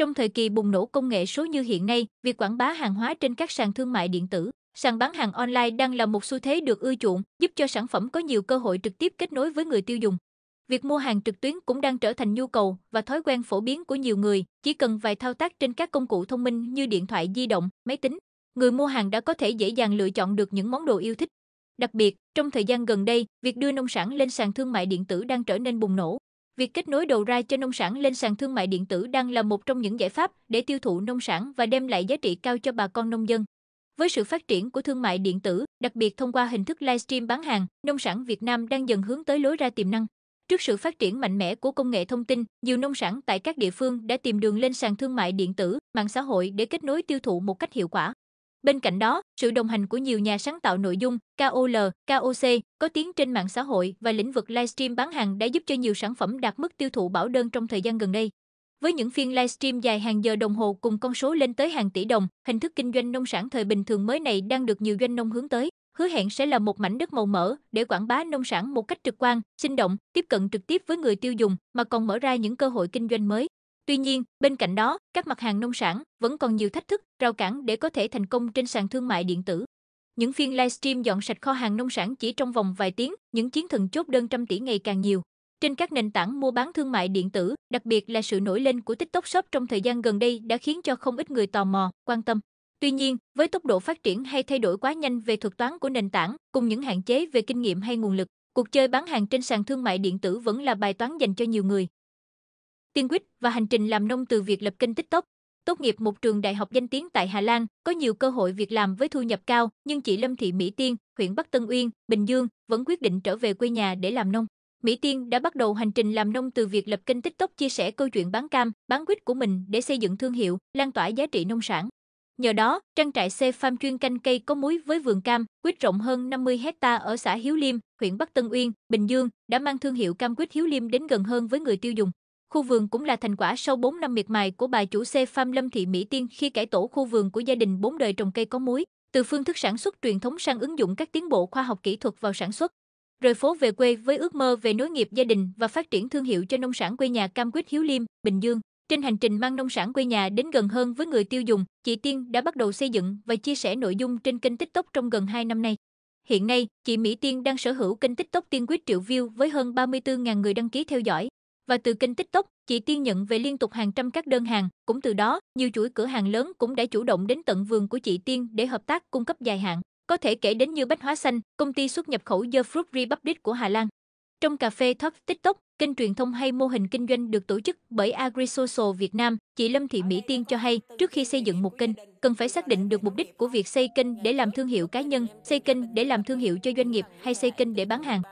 Trong thời kỳ bùng nổ công nghệ số như hiện nay, việc quảng bá hàng hóa trên các sàn thương mại điện tử, sàn bán hàng online đang là một xu thế được ưa chuộng, giúp cho sản phẩm có nhiều cơ hội trực tiếp kết nối với người tiêu dùng. Việc mua hàng trực tuyến cũng đang trở thành nhu cầu và thói quen phổ biến của nhiều người, chỉ cần vài thao tác trên các công cụ thông minh như điện thoại di động, máy tính, người mua hàng đã có thể dễ dàng lựa chọn được những món đồ yêu thích. Đặc biệt, trong thời gian gần đây, việc đưa nông sản lên sàn thương mại điện tử đang trở nên bùng nổ. Việc kết nối đầu ra cho nông sản lên sàn thương mại điện tử đang là một trong những giải pháp để tiêu thụ nông sản và đem lại giá trị cao cho bà con nông dân. Với sự phát triển của thương mại điện tử, đặc biệt thông qua hình thức livestream bán hàng, nông sản Việt Nam đang dần hướng tới lối ra tiềm năng. Trước sự phát triển mạnh mẽ của công nghệ thông tin, nhiều nông sản tại các địa phương đã tìm đường lên sàn thương mại điện tử, mạng xã hội để kết nối tiêu thụ một cách hiệu quả. Bên cạnh đó, sự đồng hành của nhiều nhà sáng tạo nội dung KOL, KOC có tiếng trên mạng xã hội và lĩnh vực livestream bán hàng đã giúp cho nhiều sản phẩm đạt mức tiêu thụ bảo đơn trong thời gian gần đây. Với những phiên livestream dài hàng giờ đồng hồ cùng con số lên tới hàng tỷ đồng, hình thức kinh doanh nông sản thời bình thường mới này đang được nhiều doanh nông hướng tới, hứa hẹn sẽ là một mảnh đất màu mỡ để quảng bá nông sản một cách trực quan, sinh động, tiếp cận trực tiếp với người tiêu dùng mà còn mở ra những cơ hội kinh doanh mới. Tuy nhiên, bên cạnh đó, các mặt hàng nông sản vẫn còn nhiều thách thức, rào cản để có thể thành công trên sàn thương mại điện tử. Những phiên livestream dọn sạch kho hàng nông sản chỉ trong vòng vài tiếng, những chiến thần chốt đơn trăm tỷ ngày càng nhiều. Trên các nền tảng mua bán thương mại điện tử, đặc biệt là sự nổi lên của TikTok Shop trong thời gian gần đây đã khiến cho không ít người tò mò, quan tâm. Tuy nhiên, với tốc độ phát triển hay thay đổi quá nhanh về thuật toán của nền tảng, cùng những hạn chế về kinh nghiệm hay nguồn lực, cuộc chơi bán hàng trên sàn thương mại điện tử vẫn là bài toán dành cho nhiều người. Tiên quýt và hành trình làm nông từ việc lập kênh TikTok. Tốt nghiệp một trường đại học danh tiếng tại Hà Lan, có nhiều cơ hội việc làm với thu nhập cao, nhưng chị Lâm Thị Mỹ Tiên, huyện Bắc Tân Uyên, Bình Dương vẫn quyết định trở về quê nhà để làm nông. Mỹ Tiên đã bắt đầu hành trình làm nông từ việc lập kênh TikTok chia sẻ câu chuyện bán cam, bán quýt của mình để xây dựng thương hiệu, lan tỏa giá trị nông sản. Nhờ đó, trang trại C Farm chuyên canh cây có muối với vườn cam, quýt rộng hơn 50 hecta ở xã Hiếu Liêm, huyện Bắc Tân Uyên, Bình Dương đã mang thương hiệu cam quýt Hiếu Liêm đến gần hơn với người tiêu dùng. Khu vườn cũng là thành quả sau 4 năm miệt mài của bà chủ C Farm Lâm Thị Mỹ Tiên khi cải tổ khu vườn của gia đình bốn đời trồng cây có muối, từ phương thức sản xuất truyền thống sang ứng dụng các tiến bộ khoa học kỹ thuật vào sản xuất. Rời phố về quê với ước mơ về nối nghiệp gia đình và phát triển thương hiệu cho nông sản quê nhà Cam Quýt Hiếu Liêm, Bình Dương. Trên hành trình mang nông sản quê nhà đến gần hơn với người tiêu dùng, chị Tiên đã bắt đầu xây dựng và chia sẻ nội dung trên kênh TikTok trong gần 2 năm nay. Hiện nay, chị Mỹ Tiên đang sở hữu kênh TikTok Tiên Quýt triệu view với hơn 34.000 người đăng ký theo dõi và từ kênh TikTok, chị Tiên nhận về liên tục hàng trăm các đơn hàng, cũng từ đó, nhiều chuỗi cửa hàng lớn cũng đã chủ động đến tận vườn của chị Tiên để hợp tác cung cấp dài hạn. Có thể kể đến như Bách Hóa Xanh, công ty xuất nhập khẩu The Fruit Republic của Hà Lan. Trong cà phê Talk TikTok, kênh truyền thông hay mô hình kinh doanh được tổ chức bởi AgriSocial Việt Nam, chị Lâm Thị Mỹ Tiên cho hay, trước khi xây dựng một kênh, cần phải xác định được mục đích của việc xây kênh để làm thương hiệu cá nhân, xây kênh để làm thương hiệu cho doanh nghiệp hay xây kênh để bán hàng.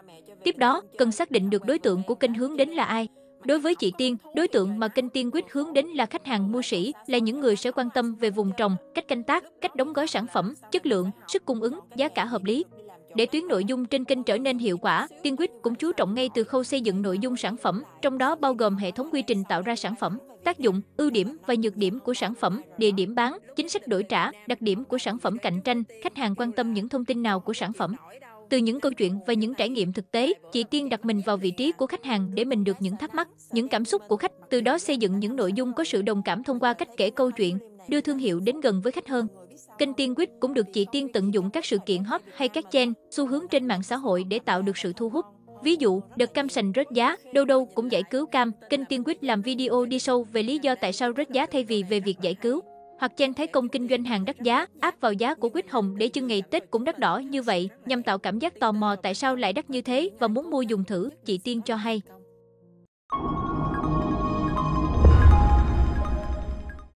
Tiếp đó, cần xác định được đối tượng của kênh hướng đến là ai. Đối với chị Tiên, đối tượng mà kênh Tiên quyết hướng đến là khách hàng mua sỉ, là những người sẽ quan tâm về vùng trồng, cách canh tác, cách đóng gói sản phẩm, chất lượng, sức cung ứng, giá cả hợp lý. Để tuyến nội dung trên kênh trở nên hiệu quả, Tiên quyết cũng chú trọng ngay từ khâu xây dựng nội dung sản phẩm, trong đó bao gồm hệ thống quy trình tạo ra sản phẩm, tác dụng, ưu điểm và nhược điểm của sản phẩm, địa điểm bán, chính sách đổi trả, đặc điểm của sản phẩm cạnh tranh, khách hàng quan tâm những thông tin nào của sản phẩm. Từ những câu chuyện và những trải nghiệm thực tế, chị Tiên đặt mình vào vị trí của khách hàng để mình được những thắc mắc, những cảm xúc của khách, từ đó xây dựng những nội dung có sự đồng cảm thông qua cách kể câu chuyện, đưa thương hiệu đến gần với khách hơn. Kênh Tiên Quýt cũng được chị Tiên tận dụng các sự kiện hot hay các trend, xu hướng trên mạng xã hội để tạo được sự thu hút. Ví dụ, đợt cam sành rớt giá, đâu đâu cũng giải cứu cam, kênh Tiên Quýt làm video đi sâu về lý do tại sao rớt giá thay vì về việc giải cứu hoặc chen Thái Công kinh doanh hàng đắt giá, áp vào giá của quýt hồng để chưng ngày Tết cũng đắt đỏ như vậy, nhằm tạo cảm giác tò mò tại sao lại đắt như thế và muốn mua dùng thử, chị Tiên cho hay.